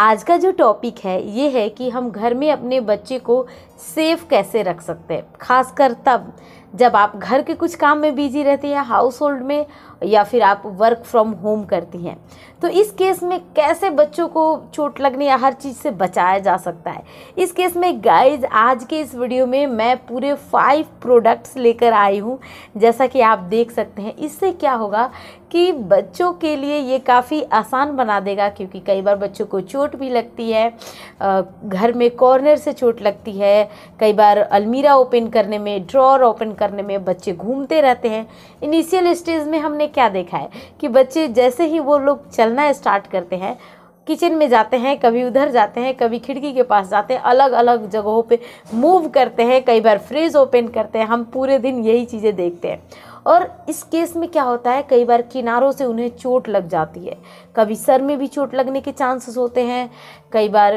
आज का जो टॉपिक है ये है कि हम घर में अपने बच्चे को सेफ कैसे रख सकते हैं खासकर तब जब आप घर के कुछ काम में बिजी रहते हैं हाउस होल्ड में या फिर आप वर्क फ्रॉम होम करती हैं तो इस केस में कैसे बच्चों को चोट लगने या हर चीज़ से बचाया जा सकता है इस केस में गाइज आज के इस वीडियो में मैं पूरे फाइव प्रोडक्ट्स लेकर आई हूँ जैसा कि आप देख सकते हैं इससे क्या होगा कि बच्चों के लिए ये काफ़ी आसान बना देगा क्योंकि कई बार बच्चों को चोट भी लगती है घर में कॉर्नर से चोट लगती है कई बार अलमीरा ओपन करने में ड्रॉर ओपन करने में बच्चे घूमते रहते हैं इनिशियल स्टेज में हमने क्या देखा है कि बच्चे जैसे ही वो लोग चलना स्टार्ट करते हैं किचन में जाते हैं कभी उधर जाते हैं कभी खिड़की के पास जाते हैं अलग अलग जगहों पे मूव करते हैं कई बार फ्रिज ओपन करते हैं हम पूरे दिन यही चीज़ें देखते हैं और इस केस में क्या होता है कई बार किनारों से उन्हें चोट लग जाती है कभी सर में भी चोट लगने के चांसेस होते हैं कई बार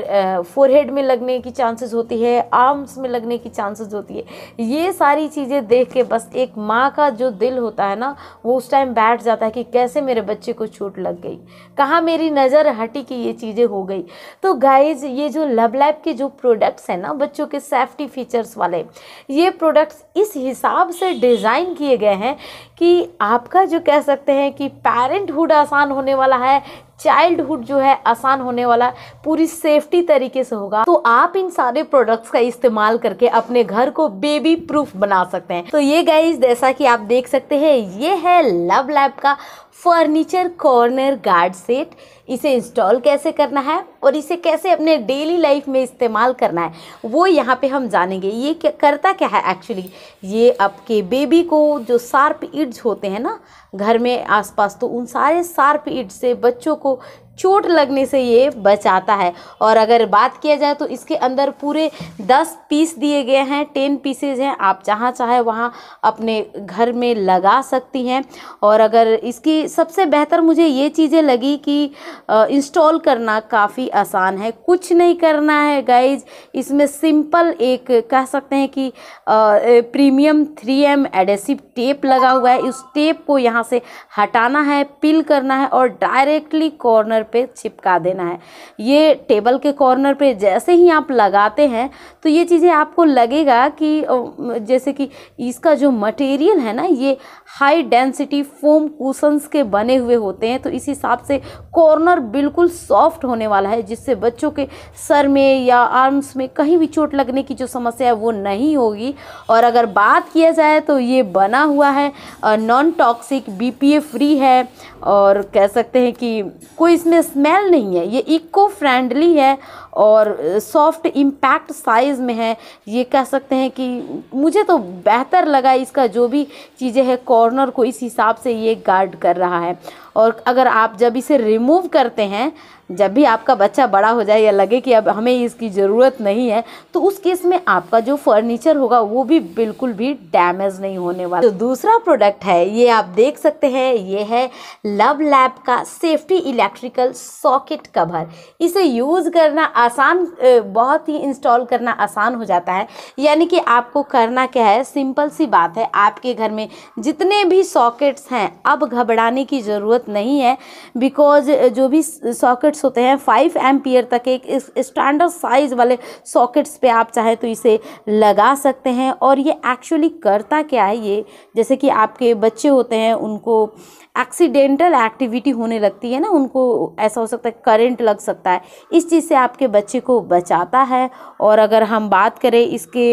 फोरहेड में लगने की चांसेस होती है आर्म्स में लगने की चांसेस होती है ये सारी चीज़ें देख के बस एक माँ का जो दिल होता है ना वो उस टाइम बैठ जाता है कि कैसे मेरे बच्चे को चोट लग गई कहाँ मेरी नज़र हटी कि ये चीज़ें हो गई तो गाइज ये जो लव लैब के जो प्रोडक्ट्स हैं ना बच्चों के सेफ्टी फीचर्स वाले ये प्रोडक्ट्स इस हिसाब से डिज़ाइन किए गए हैं कि आपका जो कह सकते हैं कि पेरेंटहुड आसान होने वाला है चाइल्डहुड जो है आसान होने वाला पूरी सेफ्टी तरीके से होगा तो आप इन सारे प्रोडक्ट्स का इस्तेमाल करके अपने घर को बेबी प्रूफ बना सकते हैं तो ये गाइज जैसा कि आप देख सकते हैं ये है लव लैब का फर्नीचर कॉर्नर गार्ड सेट इसे इंस्टॉल कैसे करना है और इसे कैसे अपने डेली लाइफ में इस्तेमाल करना है वो यहाँ पे हम जानेंगे ये क्या करता क्या है एक्चुअली ये आपके बेबी को जो सार्प इड्स होते हैं ना घर में आसपास तो उन सारे सार्प इड्स से बच्चों को चोट लगने से ये बचाता है और अगर बात किया जाए तो इसके अंदर पूरे दस पीस दिए गए हैं टेन पीसेज हैं आप जहाँ चाहे वहाँ अपने घर में लगा सकती हैं और अगर इसकी सबसे बेहतर मुझे ये चीज़ें लगी कि इंस्टॉल करना काफ़ी आसान है कुछ नहीं करना है गाइज इसमें सिंपल एक कह सकते हैं कि premium three M adhesive tape लगा हुआ है उस टेप को यहाँ से हटाना है पिल करना है और डायरेक्टली कॉर्नर कॉर्नर पे चिपका देना है ये टेबल के कॉर्नर पे जैसे ही आप लगाते हैं तो ये चीज़ें आपको लगेगा कि जैसे कि इसका जो मटेरियल है ना ये हाई डेंसिटी फोम कूसन्स के बने हुए होते हैं तो इस हिसाब से कॉर्नर बिल्कुल सॉफ्ट होने वाला है जिससे बच्चों के सर में या आर्म्स में कहीं भी चोट लगने की जो समस्या है वो नहीं होगी और अगर बात किया जाए तो ये बना हुआ है नॉन टॉक्सिक बीपीए फ्री है और कह सकते हैं कि कोई इसमें स्मेल नहीं है ये इको फ्रेंडली है और सॉफ्ट इम्पैक्ट साइज़ में है ये कह सकते हैं कि मुझे तो बेहतर लगा इसका जो भी चीज़ें है कॉर्नर को इस हिसाब से ये गार्ड कर रहा है और अगर आप जब इसे रिमूव करते हैं जब भी आपका बच्चा बड़ा हो जाए या लगे कि अब हमें इसकी ज़रूरत नहीं है तो उस केस में आपका जो फर्नीचर होगा वो भी बिल्कुल भी डैमेज नहीं होने वाला जो तो दूसरा प्रोडक्ट है ये आप देख सकते हैं ये है लव लैब का सेफ्टी इलेक्ट्रिकल सॉकेट कवर इसे यूज़ करना आसान बहुत ही इंस्टॉल करना आसान हो जाता है यानी कि आपको करना क्या है सिंपल सी बात है आपके घर में जितने भी सॉकेट्स हैं अब घबराने की ज़रूरत नहीं है बिकॉज जो भी सॉकेट्स होते हैं फाइव एम तक एक स्टैंडर्ड साइज़ वाले सॉकेट्स पे आप चाहें तो इसे लगा सकते हैं और ये एक्चुअली करता क्या है ये जैसे कि आपके बच्चे होते हैं उनको एक्सीडेंटल एक्टिविटी होने लगती है ना उनको ऐसा हो सकता है करंट लग सकता है इस चीज़ से आपके बच्चे को बचाता है और अगर हम बात करें इसके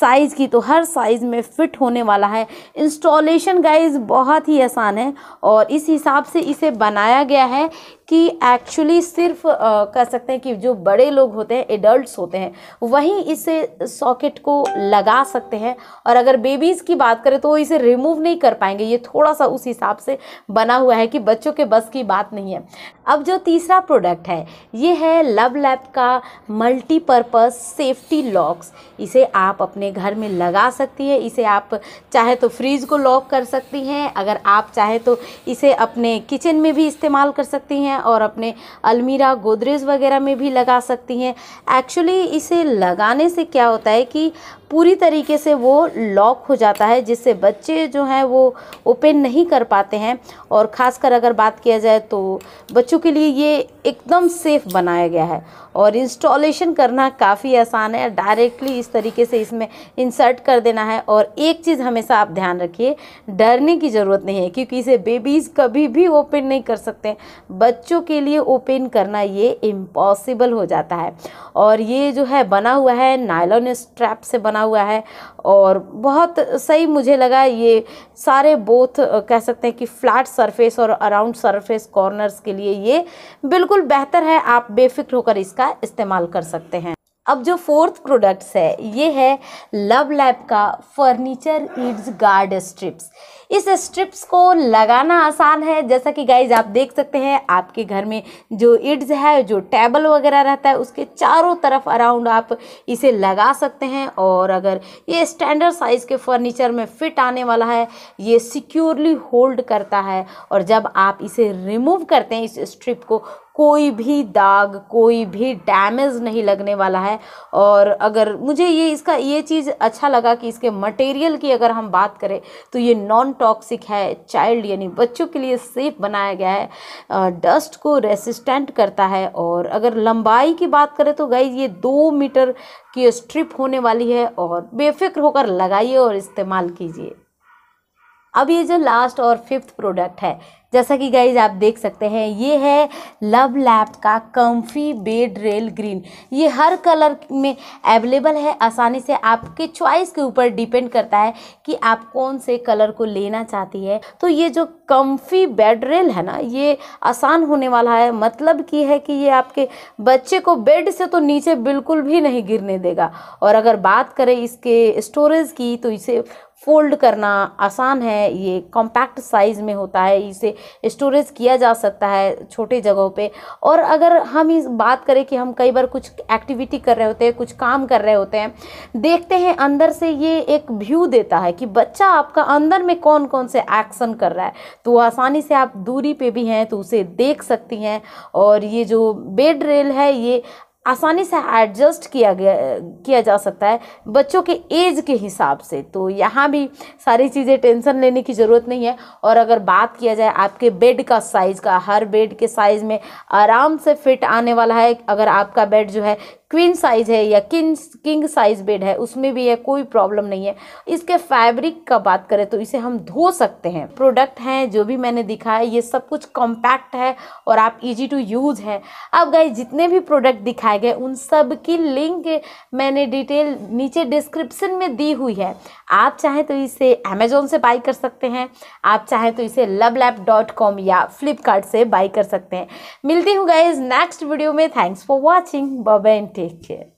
साइज़ की तो हर साइज़ में फ़िट होने वाला है इंस्टॉलेशन गाइज बहुत ही आसान है और इस हिसाब से इसे बनाया गया है कि एक्चुअली सिर्फ आ, कह सकते हैं कि जो बड़े लोग होते हैं एडल्ट होते हैं वही इसे सॉकेट को लगा सकते हैं और अगर बेबीज़ की बात करें तो वो इसे रिमूव नहीं कर पाएंगे ये थोड़ा सा उस हिसाब से बना हुआ है कि बच्चों के बस की बात नहीं है अब जो तीसरा प्रोडक्ट है ये है लव लैब का मल्टीपर्पज़ सेफ्टी लॉक्स इसे आप अपने घर में लगा सकती है इसे आप चाहे तो फ्रीज़ को लॉक कर सकती हैं अगर आप चाहे तो इसे अपने किचन में भी इस्तेमाल कर सकती हैं हैं और अपने अलमीरा गोदरेज वगैरह में भी लगा सकती हैं एक्चुअली इसे लगाने से क्या होता है कि पूरी तरीके से वो लॉक हो जाता है जिससे बच्चे जो हैं वो ओपन नहीं कर पाते हैं और ख़ासकर अगर बात किया जाए तो बच्चों के लिए ये एकदम सेफ़ बनाया गया है और इंस्टॉलेशन करना काफ़ी आसान है डायरेक्टली इस तरीके से इसमें इंसर्ट कर देना है और एक चीज़ हमेशा आप ध्यान रखिए डरने की ज़रूरत नहीं है क्योंकि इसे बेबीज़ कभी भी ओपन नहीं कर सकते बच्चों के लिए ओपन करना ये इम्पॉसिबल हो जाता है और ये जो है बना हुआ है नायलॉन स्ट्रैप से बना हुआ है और बहुत सही मुझे लगा ये सारे बोथ कह सकते हैं कि फ्लैट सरफेस और अराउंड सरफेस कॉर्नर्स के लिए ये बिल्कुल बेहतर है आप बेफिक्र होकर इसका इस्तेमाल कर सकते हैं अब जो फोर्थ प्रोडक्ट्स है ये है लव लैब का फर्नीचर इड्स गार्ड स्ट्रिप्स इस स्ट्रिप्स को लगाना आसान है जैसा कि गाइज आप देख सकते हैं आपके घर में जो इड्स है जो टेबल वगैरह रहता है उसके चारों तरफ अराउंड आप इसे लगा सकते हैं और अगर ये स्टैंडर्ड साइज़ के फर्नीचर में फिट आने वाला है ये सिक्योरली होल्ड करता है और जब आप इसे रिमूव करते हैं इस स्ट्रिप को कोई भी दाग कोई भी डैमेज नहीं लगने वाला है और अगर मुझे ये इसका ये चीज़ अच्छा लगा कि इसके मटेरियल की अगर हम बात करें तो ये नॉन टॉक्सिक है चाइल्ड यानी बच्चों के लिए सेफ बनाया गया है डस्ट को रेसिस्टेंट करता है और अगर लंबाई की बात करें तो गाइज ये दो मीटर की स्ट्रिप होने वाली है और बेफिक्र होकर लगाइए और इस्तेमाल कीजिए अब ये जो लास्ट और फिफ्थ प्रोडक्ट है जैसा कि गाइज आप देख सकते हैं ये है लव लैब का कम्फी बेड रेल ग्रीन ये हर कलर में अवेलेबल है आसानी से आपके चॉइस के ऊपर डिपेंड करता है कि आप कौन से कलर को लेना चाहती है तो ये जो कम्फी बेड रेल है ना ये आसान होने वाला है मतलब कि है कि ये आपके बच्चे को बेड से तो नीचे बिल्कुल भी नहीं गिरने देगा और अगर बात करें इसके स्टोरेज की तो इसे फोल्ड करना आसान है ये कॉम्पैक्ट साइज़ में होता है इसे स्टोरेज किया जा सकता है छोटे जगहों पे और अगर हम इस बात करें कि हम कई बार कुछ एक्टिविटी कर रहे होते हैं कुछ काम कर रहे होते हैं देखते हैं अंदर से ये एक व्यू देता है कि बच्चा आपका अंदर में कौन कौन से एक्शन कर रहा है तो आसानी से आप दूरी पर भी हैं तो उसे देख सकती हैं और ये जो बेड रेल है ये आसानी से एडजस्ट किया गया किया जा सकता है बच्चों के एज के हिसाब से तो यहाँ भी सारी चीज़ें टेंशन लेने की ज़रूरत नहीं है और अगर बात किया जाए आपके बेड का साइज़ का हर बेड के साइज़ में आराम से फिट आने वाला है अगर आपका बेड जो है क्वीन साइज़ है या किंग किंग साइज़ बेड है उसमें भी है कोई प्रॉब्लम नहीं है इसके फैब्रिक का बात करें तो इसे हम धो सकते हैं प्रोडक्ट हैं जो भी मैंने दिखाया ये सब कुछ कॉम्पैक्ट है और आप इजी टू यूज़ है अब गए जितने भी प्रोडक्ट दिखाए गए उन सब की लिंक मैंने डिटेल नीचे डिस्क्रिप्सन में दी हुई है आप चाहें तो इसे अमेजोन से बाई कर सकते हैं आप चाहें तो इसे लव लैब डॉट कॉम या फ्लिपकार्ट से बाई कर सकते हैं मिलती हूँ गाइज नेक्स्ट वीडियो में thanks for watching babe take it.